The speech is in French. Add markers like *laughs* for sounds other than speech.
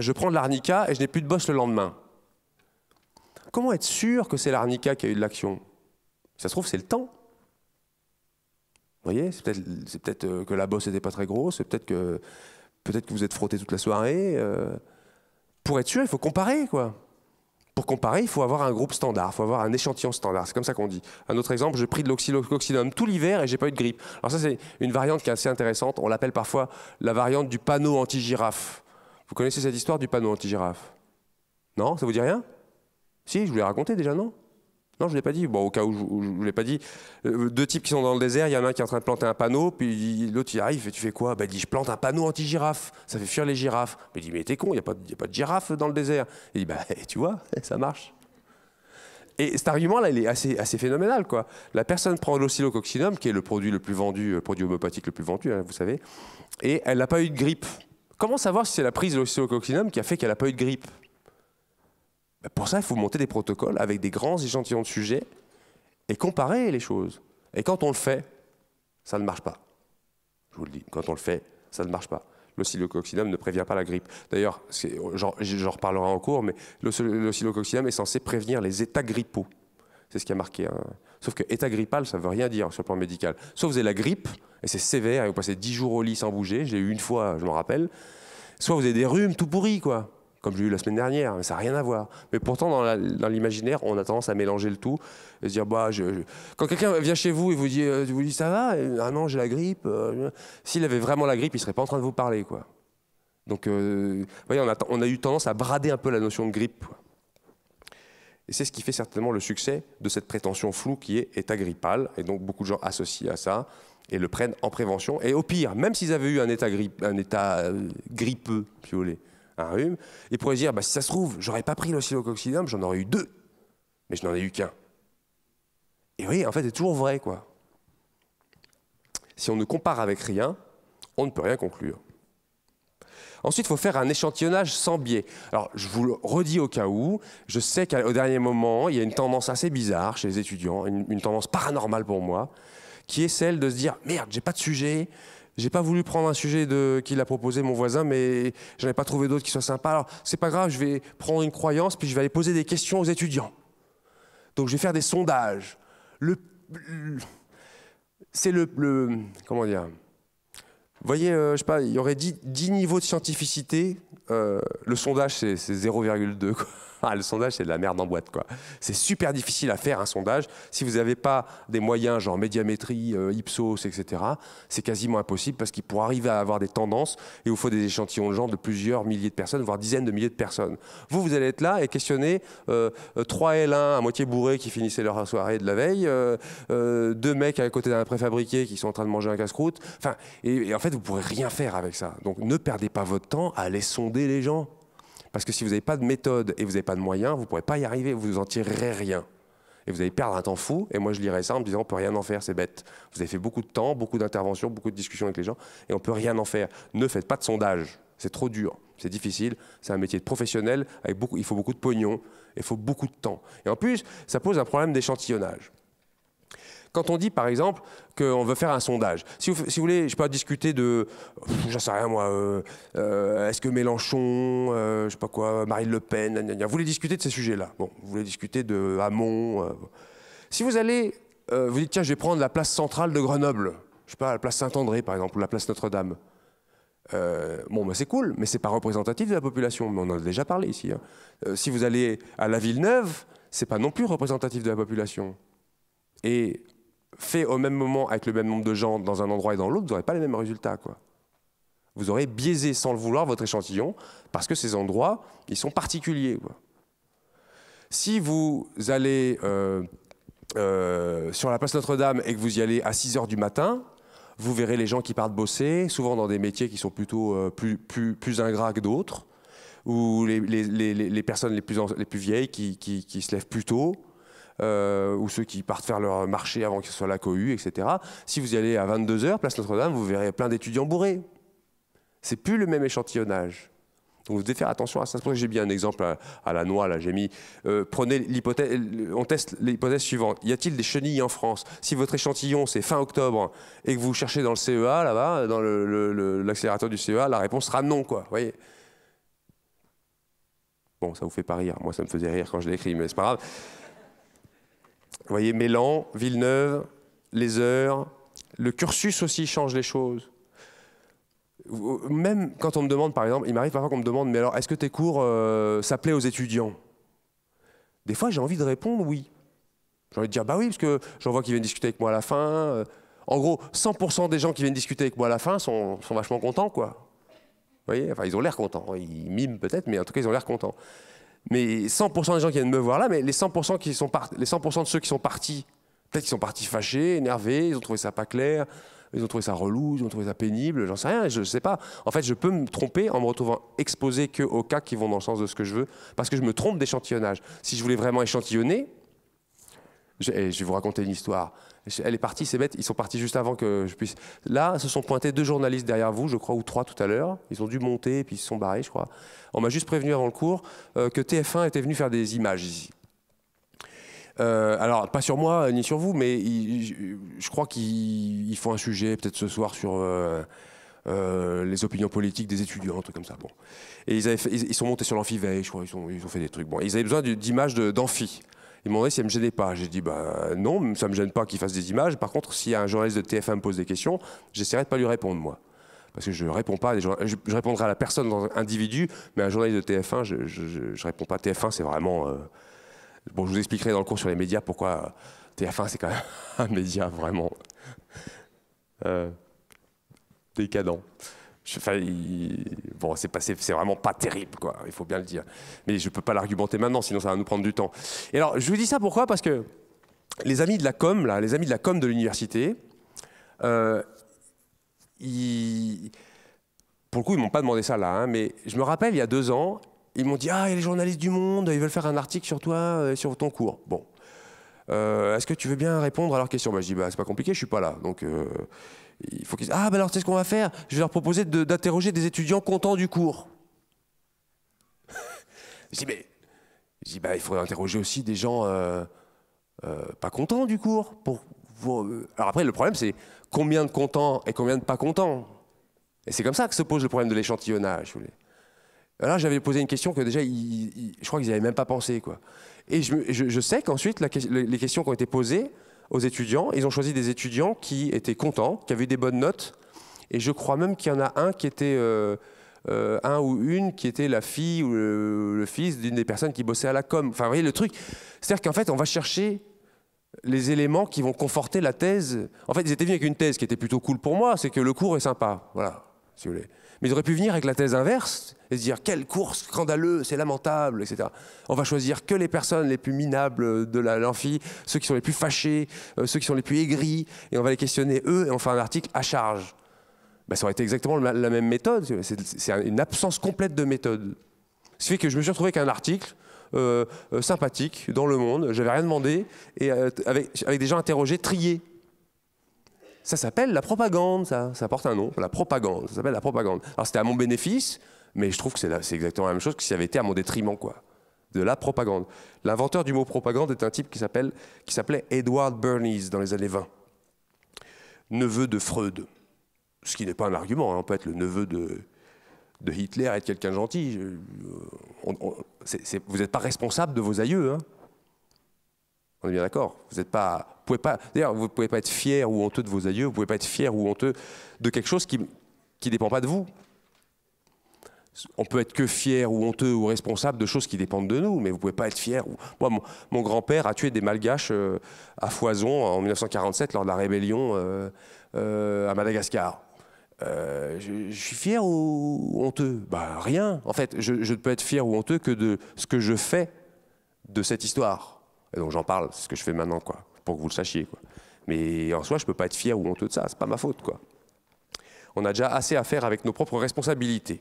je prends de l'arnica et je n'ai plus de bosse le lendemain. Comment être sûr que c'est l'arnica qui a eu de l'action Ça se trouve, c'est le temps. Vous voyez, c'est peut-être euh, que la bosse n'était pas très grosse, c'est peut-être que, peut que vous êtes frotté toute la soirée. Euh. Pour être sûr, il faut comparer, quoi. Pour comparer, il faut avoir un groupe standard, il faut avoir un échantillon standard, c'est comme ça qu'on dit. Un autre exemple, j'ai pris de l'oxydum tout l'hiver et j'ai pas eu de grippe. Alors ça, c'est une variante qui est assez intéressante, on l'appelle parfois la variante du panneau anti-girafe. Vous connaissez cette histoire du panneau anti-girafe Non Ça vous dit rien Si, je vous l'ai raconté déjà, non non, je ne l'ai pas dit. Bon, au cas où je ne l'ai pas dit, euh, deux types qui sont dans le désert, il y en a un qui est en train de planter un panneau, puis l'autre il arrive et tu fais quoi bah, Il dit Je plante un panneau anti-girafe, ça fait fuir les girafes. Mais il dit Mais t'es con, il n'y a, pas de girafe dans le désert. Il dit bah, *laughs* tu vois, *laughs* ça marche. Et cet argument-là, il est assez, assez, phénoménal. Quoi. La personne prend l'oscillococcinum, qui est le produit le plus vendu, euh, le produit homéopathique le plus vendu, hein, vous savez, et elle n'a pas eu de grippe comment savoir si c'est la prise de l'ocytococcinum qui a fait qu'elle n'a pas eu de grippe ben, Pour ça, il faut monter des protocoles avec des grands échantillons de sujets et comparer les choses. Et quand on le fait, ça ne marche pas. Je vous le dis, quand on le fait, ça ne marche pas. L'oscillococcinum ne prévient pas la grippe. D'ailleurs, j'en reparlerai en cours, mais l'oscillococcinum est censé prévenir les états grippaux. C'est ce qui a marqué. Hein. Sauf que état grippal, ça ne veut rien dire sur le plan médical. Soit vous avez la grippe, et c'est sévère, et vous passez 10 jours au lit sans bouger, j'ai eu une fois, je m'en rappelle. Soit vous avez des rhumes tout pourris, quoi, comme j'ai eu la semaine dernière, mais ça n'a rien à voir. Mais pourtant, dans l'imaginaire, on a tendance à mélanger le tout, dire, bah, je, quand quelqu'un vient chez vous et vous dit, euh, vous dit ça va, euh, ah non, j'ai la grippe, euh, s'il avait vraiment la grippe, il ne serait pas en train de vous parler, quoi. Donc, vous voyez, on a, eu tendance à brader un peu la notion de grippe, et c'est ce qui fait certainement le succès de cette prétention floue qui est état grippal. Et donc beaucoup de gens associent à ça et le prennent en prévention. Et au pire, même s'ils avaient eu un état, grippe, un état euh, grippeux, si vous voulez, un rhume, ils pourraient dire bah, si ça se trouve, j'aurais pas pris l'oscillococcinum, j'en aurais eu deux, mais je n'en ai eu qu'un. Et oui, en fait, c'est toujours vrai, quoi. Si on ne compare avec rien, on ne peut rien conclure. Ensuite, il faut faire un échantillonnage sans biais. Alors, je vous le redis au cas où, je sais qu'au dernier moment, il y a une tendance assez bizarre chez les étudiants, une, tendance paranormale pour moi, qui est celle de se dire merde, j'ai pas de sujet, j'ai pas voulu prendre un sujet de, qu'il a proposé mon voisin, mais n'en ai pas trouvé d'autres qui soient sympas. Alors c'est pas grave, je vais prendre une croyance, puis je vais aller poser des questions aux étudiants. Donc je vais faire des sondages. c'est le, comment dire vous voyez, euh, je sais pas, il y aurait 10, 10 niveaux de scientificité. Euh, le sondage, c'est 0,2 le sondage, c'est de la merde en boîte. quoi. C'est super difficile à faire un sondage. Si vous n'avez pas des moyens genre médiamétrie, euh, Ipsos, etc., c'est quasiment impossible parce qu'il pourrait arriver à avoir des tendances, il vous faut des échantillons de gens de plusieurs milliers de personnes, voire dizaines de milliers de personnes. Vous, vous allez être là et questionner euh, 3 euh, L1 à moitié bourrés qui finissaient leur soirée de la veille, euh, deux mecs à côté d'un préfabriqué qui sont en train de manger un casse-croûte. Enfin, et, en fait, vous pourrez rien faire avec ça. Donc ne perdez pas votre temps à aller sonder les gens. Parce que si vous n'avez pas de méthode et vous n'avez pas de moyens, vous ne pourrez pas y arriver, vous n'en tirerez rien. Et vous allez perdre un temps fou. Et moi, je lirai ça en me disant, on peut rien en faire, c'est bête. Vous avez fait beaucoup de temps, beaucoup d'interventions, beaucoup de discussions avec les gens, et on ne peut rien en faire. Ne faites pas de sondage. C'est trop dur, c'est difficile, c'est un métier de professionnel, avec beaucoup, il faut beaucoup de pognon, il faut beaucoup de temps. Et en plus, ça pose un problème d'échantillonnage. Quand on dit, par exemple, qu'on veut faire un sondage, si vous, voulez, je pas, discuter de, j'en sais rien moi, euh, euh, est-ce que Mélenchon, euh, je sais pas quoi, Marine Le Pen, vous voulez discuter de ces sujets-là. Bon, vous voulez discuter de Hamon. Si vous allez, vous dites, tiens, je vais prendre la place centrale de Grenoble, je sais pas, la place Saint-André, par exemple, ou la place Notre-Dame. bon, moi bah, c'est cool, mais c'est pas représentatif de la population. Mais on en a déjà parlé ici. Hein. si vous allez à la Villeneuve, c'est pas non plus représentatif de la population. Et fait au même moment avec le même nombre de gens dans un endroit et dans l'autre, vous n'aurez pas les mêmes résultats. Quoi. Vous aurez biaisé sans le vouloir votre échantillon parce que ces endroits, ils sont particuliers. Si vous allez euh, euh, sur la place Notre-Dame et que vous y allez à 6 heures du matin, vous verrez les gens qui partent bosser, souvent dans des métiers qui sont plutôt euh, plus, plus, plus, ingrats que d'autres, ou les, personnes les plus, les plus vieilles qui, qui se lèvent plus tôt. Euh, ou ceux qui partent faire leur marché avant que ce soit la cohue, etc. Si vous y allez à 22h, place Notre-Dame, vous verrez plein d'étudiants bourrés. C'est plus le même échantillonnage. Donc vous devez faire attention à ça. C'est pour ça que j'ai mis un exemple à, la noix. Là, j'ai mis. Euh, prenez l'hypothèse. On teste l'hypothèse suivante. Y a-t-il des chenilles en France Si votre échantillon c'est fin octobre et que vous cherchez dans le CEA là-bas, dans l'accélérateur du CEA, la réponse sera non, quoi. Voyez. Bon, ça vous fait pas rire. Moi, ça me faisait rire quand je l'ai écrit, mais c'est pas grave. Vous voyez, Mélan, Villeneuve, les heures, le cursus aussi change les choses. Même quand on me demande, par exemple, il m'arrive parfois qu'on me demande, mais alors, est-ce que tes cours, euh, ça plaît aux étudiants Des fois, j'ai envie de répondre oui. J'ai envie de dire, bah oui, parce que j'en vois qui viennent discuter avec moi à la fin. Euh. En gros, 100% des gens qui viennent discuter avec moi à la fin sont, sont vachement contents, quoi. Vous voyez, enfin, ils ont l'air contents. Ils miment peut-être, mais en tout cas, ils ont l'air contents mais 100% des gens qui viennent me voir là, mais les 100%, qui sont les 100 de ceux qui sont partis, peut-être qu'ils sont partis fâchés, énervés, ils ont trouvé ça pas clair, ils ont trouvé ça relou, ils ont trouvé ça pénible, j'en sais rien, je sais pas. En fait, je peux me tromper en me retrouvant exposé qu'aux cas qui vont dans le sens de ce que je veux, parce que je me trompe d'échantillonnage. Si je voulais vraiment échantillonner, je, eh, je vais vous raconter une histoire. Elle est partie, c'est bête, ils sont partis juste avant que je puisse. Là, se sont pointés deux journalistes derrière vous, je crois, ou trois tout à l'heure. Ils ont dû monter et puis ils se sont barrés, je crois. On m'a juste prévenu avant le cours euh, que TF1 était venu faire des images ici. Euh, alors, pas sur moi euh, ni sur vous, mais je crois qu'ils font un sujet, peut-être ce soir, sur. les opinions politiques des étudiants, un truc comme ça. Bon. Et ils, sont montés sur veille, je crois, ils, ont fait des trucs. Bon. Ils avaient besoin d'images d'amphi. Il m'a demandé si ça me gênait pas. J'ai dit, bah, non, ça me gêne pas qu'il fasse des images. Par contre, si un journaliste de TF1 me pose des questions, j'essaierai de pas lui répondre, moi. Parce que je réponds pas, je, répondrai à la personne dans individu, mais un journaliste de TF1, je, ne réponds pas. TF1, c'est vraiment. Euh, bon, je vous expliquerai dans le cours sur les médias pourquoi euh, TF1, c'est quand même *laughs* un média vraiment euh, décadent. Bon, c'est passé, c'est vraiment pas terrible, quoi. Il faut bien le dire. Mais je peux pas l'argumenter maintenant, sinon ça va nous prendre du temps. Et alors, je vous dis ça pourquoi Parce que les amis de la com, là, les amis de la com de l'université, euh, pour le coup, ils m'ont pas demandé ça là, hein, mais je me rappelle il y a deux ans, ils m'ont dit ah, les journalistes du Monde, ils veulent faire un article sur toi, euh, sur ton cours. Bon. Euh, est-ce que tu veux bien répondre à leur question ben, Je dis bah, c'est pas compliqué, je suis pas là. Donc, il faut qu'ils ah ben alors c'est ce qu'on va faire. Je vais leur proposer d'interroger des étudiants contents du cours. *laughs* je dis mais bah, il faudrait interroger aussi des gens euh, euh, pas contents du cours. Pour, euh, Alors après le problème c'est combien de contents et combien de pas contents. Et c'est comme ça que se pose le problème de l'échantillonnage. Alors j'avais posé une question que déjà, je crois qu'ils n'avaient même pas pensé. Quoi. Et je sais qu'ensuite, les questions qui ont été posées, aux étudiants. Ils ont choisi des étudiants qui étaient contents, qui avaient eu des bonnes notes. Et je crois même qu'il y en a un qui était euh, euh, un ou une qui était la fille ou le, le fils d'une des personnes qui bossait à la com. Enfin, vous voyez le truc. C'est-à-dire qu'en fait, on va chercher les éléments qui vont conforter la thèse. En fait, ils étaient venus avec une thèse qui était plutôt cool pour moi, c'est que le cours est sympa. Voilà, si vous voulez. Mais ils auraient pu venir avec la thèse inverse et se dire quelle course scandaleuse, c'est lamentable, etc. On va choisir que les personnes les plus minables de la l'amphi, ceux qui sont les plus fâchés, euh, ceux qui sont les plus aigris, et on va les questionner eux et on fait un article à charge. Ben, ça aurait été exactement la même méthode. C'est une absence complète de méthode. Ce qui fait que je me suis retrouvé avec un article euh, euh, sympathique dans le monde, j'avais rien demandé, et avec des gens interrogés, triés. Ça s'appelle la propagande, ça. Ça porte un nom, la propagande. Ça s'appelle la propagande. Alors c'était à mon bénéfice, mais je trouve que c'est exactement la même chose que si ça avait été à mon détriment, quoi. De la propagande. L'inventeur du mot propagande est un type qui s'appelait Edward Bernays dans les années 20. Neveu de Freud. Ce qui n'est pas un argument, hein. on peut être le neveu de, de Hitler, être quelqu'un de gentil. Euh, vous n'êtes pas responsable de vos aïeux. Hein. On est bien d'accord. Vous ne pouvez pas, d'ailleurs, vous pouvez pas être fier ou honteux de vos aïeux. Vous pouvez pas être fier ou honteux de quelque chose qui qui dépend pas de vous. On peut être que fier ou honteux ou responsable de choses qui dépendent de nous, mais vous ne pouvez pas être fier. Moi, mon, grand-père a tué des Malgaches euh, à Foison en 1947 lors de la rébellion euh, euh, à Madagascar. je, suis fier ou honteux bah, rien. En fait, je ne peux être fier ou honteux que de ce que je fais de cette histoire. Donc j'en parle, c'est ce que je fais maintenant, quoi, pour que vous le sachiez. Quoi. Mais en soi, je ne peux pas être fier ou honteux de ça, n'est pas ma faute. Quoi. On a déjà assez à faire avec nos propres responsabilités.